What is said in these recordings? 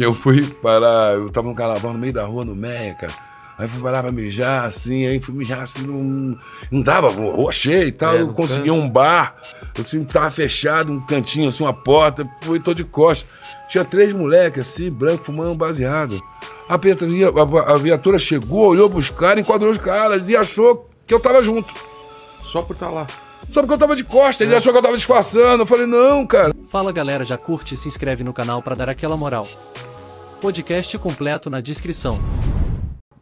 Que eu fui parar, eu tava no carnaval no meio da rua, no Meca. Aí fui parar pra mijar, assim, aí fui mijar, assim, não, não dava, achei e tal. É, eu consegui canto. um bar, assim, tava fechado, um cantinho, assim, uma porta, fui todo de costa. Tinha três moleques, assim, branco, fumando baseado. A, a, a viatura chegou, olhou pros caras, enquadrou os caras e achou que eu tava junto. Só por estar tá lá. Só porque eu tava de costa, ele achou que eu tava disfarçando. Eu falei, não, cara. Fala galera, já curte e se inscreve no canal para dar aquela moral. Podcast completo na descrição.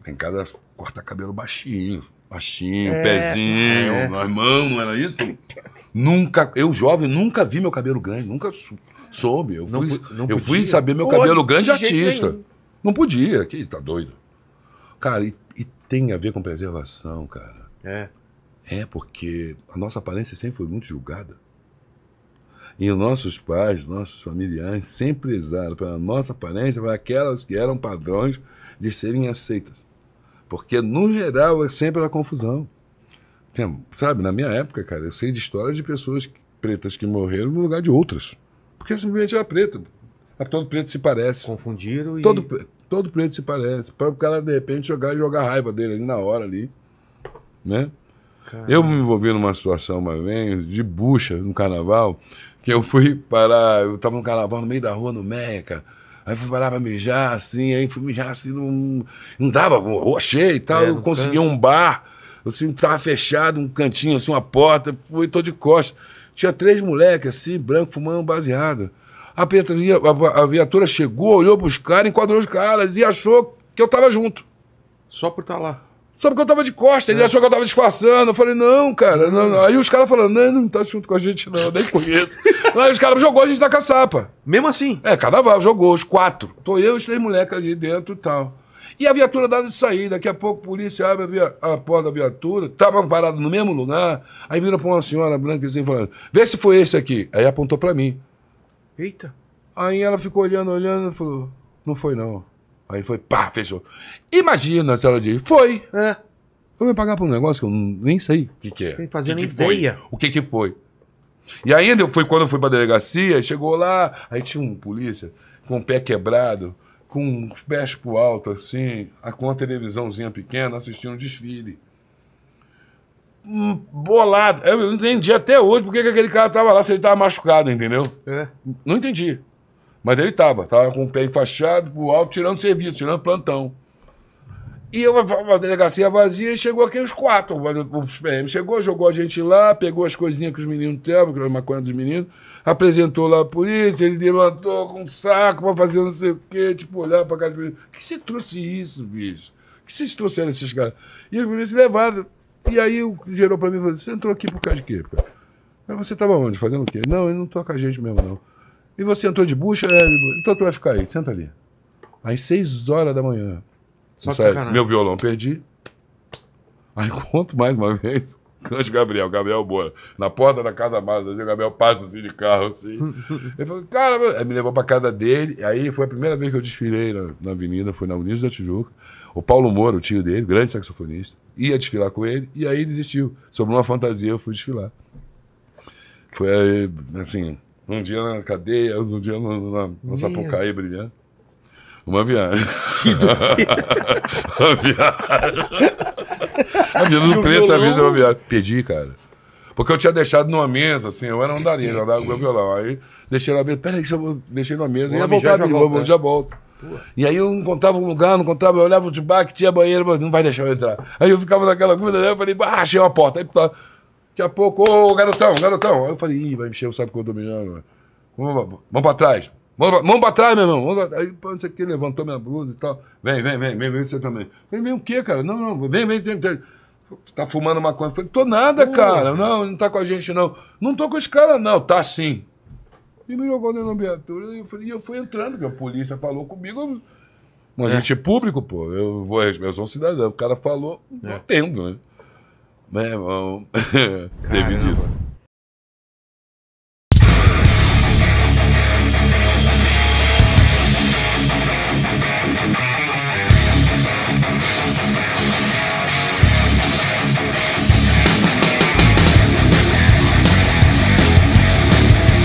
Em casa corta cabelo baixinho, baixinho, é, pezinho, é. Nós, não era isso? Nunca, eu jovem, nunca vi meu cabelo grande, nunca soube. Eu fui, não, eu fui saber meu cabelo Ô, grande artista. Nenhum. Não podia, que tá doido. Cara, e, e tem a ver com preservação, cara. É. É, porque a nossa aparência sempre foi muito julgada. E nossos pais, nossos familiares sempre usaram pela nossa aparência para aquelas que eram padrões de serem aceitas. Porque, no geral, é sempre era confusão. sabe, na minha época, cara, eu sei de histórias de pessoas pretas que morreram no lugar de outras. Porque simplesmente era preta. Todo preto se parece. Confundiram e. Todo, todo preto se parece. Para o cara, de repente, jogar jogar raiva dele ali na hora ali. Né? Eu me envolvi numa situação uma vez, de bucha, no carnaval, que eu fui parar, eu tava no carnaval no meio da rua, no Meca. Aí fui parar pra mijar, assim, aí fui mijar assim, não, não dava, rua e tal. É, eu consegui canto. um bar, assim, tava fechado, um cantinho, assim, uma porta, fui, tô de costas. Tinha três moleques, assim, branco, fumando baseado. A, a, a viatura chegou, olhou pros caras, enquadrou os caras e achou que eu tava junto. Só por estar tá lá. Só porque eu tava de costa, ele é. achou que eu tava disfarçando. Eu falei, não, cara. Não, não. Aí os caras falando, não, não tá junto com a gente, não, eu nem conheço. Aí os caras jogou a gente na caçapa. Mesmo assim? É, carnaval, jogou, os quatro. Tô eu e os três moleques ali dentro e tal. E a viatura dada de sair, daqui a pouco a polícia abre a, via... a porta da viatura, tava tá parado no mesmo lugar, aí vira pra uma senhora branca assim, falando, vê se foi esse aqui. Aí apontou pra mim. Eita. Aí ela ficou olhando, olhando, e falou, não foi não. Aí foi, pá, fechou. Imagina se ela diz, foi, né? Eu vou pagar por um negócio que eu nem sei o que, que é. Sem fazer nem ideia. Foi, o que, que foi. E ainda eu fui, quando eu fui pra delegacia, chegou lá, aí tinha um polícia com o pé quebrado, com os pés pro alto, assim, com uma televisãozinha pequena, assistindo um desfile. Hum, bolado. Eu não entendi até hoje porque aquele cara tava lá, se ele tava machucado, entendeu? É. Não entendi. Mas ele estava, estava com o pé enfaixado pro alto, tirando serviço, tirando plantão. E eu, a delegacia vazia e chegou aqui os quatro, os PM. Chegou, jogou a gente lá, pegou as coisinhas que os meninos tinham, que era uma coisa dos meninos, apresentou lá a polícia, ele levantou com um saco pra fazer não sei o quê, tipo, olhar pra casa de menino. que você trouxe isso, bicho? que vocês trouxeram esses caras? E os meninos se levaram. E aí o gerou pra mim falou: você entrou aqui por causa de quê? Cara? Mas você tava onde? Fazendo o quê? Não, eu não tô com a gente mesmo, não. E você entrou de bucha? É, então tu vai ficar aí, senta ali. Às seis horas da manhã. Só sai, meu violão perdi. Aí conto mais uma vez. Cante Gabriel, Gabriel boa Na porta da casa amada, assim, o Gabriel passa assim de carro, assim. Ele falou, cara, meu... aí me levou pra casa dele. Aí foi a primeira vez que eu desfilei na, na avenida, foi na Unidos da Tijuca. O Paulo Moura, o tio dele, grande saxofonista, ia desfilar com ele, e aí desistiu. Sobre uma fantasia, eu fui desfilar. Foi assim, um dia na cadeia, outro dia na, na, na Sapucaí brilhando. Uma viagem. Que Uma viagem. A vida do preto, a vida é uma viagem. Perdi, cara. Porque eu tinha deixado numa mesa, assim, eu era um andarinho, eu andava com meu violão. Aí deixei na mesa, peraí, deixei numa mesa, eu ia voltar, já, já, volta, já né? volto. Pô. E aí eu encontrava um lugar, não encontrava, eu olhava de baixo que tinha banheiro, mas não vai deixar eu entrar. Aí eu ficava naquela coisa, né? eu falei, ah, achei uma porta. Aí, Daqui a pouco, ô garotão, garotão. Aí eu falei, ih, vai mexer o saco que eu tô mijando. Né? Vamos, vamos pra trás. Mão pra trás, meu irmão. Aí não sei o que, levantou minha blusa e tal. Vem, vem, vem, vem, vem você também. falei, vem o quê, cara? Não, não, vem, vem, vem. vem. Tá fumando maconha? coisa falei, tô nada, uh, cara. Não, não tá com a gente, não. Não tô com os caras, não. Tá sim. E me jogou dentro da viatura. E eu, falei, eu fui entrando, porque a polícia falou comigo. Um é. agente é público, pô. Eu, vou, eu sou um cidadão. O cara falou, é. entendo, né? Né? Meu irmão, teve disso.